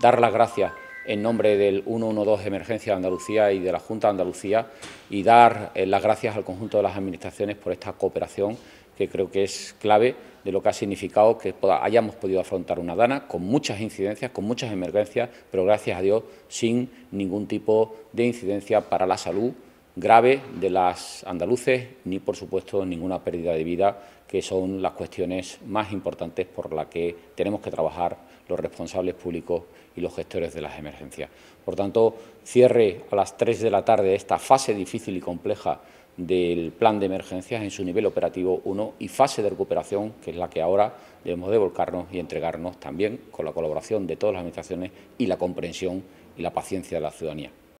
dar las gracias en nombre del 112 Emergencia de Andalucía y de la Junta de Andalucía y dar eh, las gracias al conjunto de las Administraciones por esta cooperación que creo que es clave de lo que ha significado que hayamos podido afrontar una dana con muchas incidencias, con muchas emergencias, pero gracias a Dios sin ningún tipo de incidencia para la salud grave de las andaluces, ni por supuesto ninguna pérdida de vida, que son las cuestiones más importantes por las que tenemos que trabajar los responsables públicos y los gestores de las emergencias. Por tanto, cierre a las 3 de la tarde esta fase difícil y compleja del plan de emergencias en su nivel operativo 1 y fase de recuperación, que es la que ahora debemos de volcarnos y entregarnos también con la colaboración de todas las administraciones y la comprensión y la paciencia de la ciudadanía.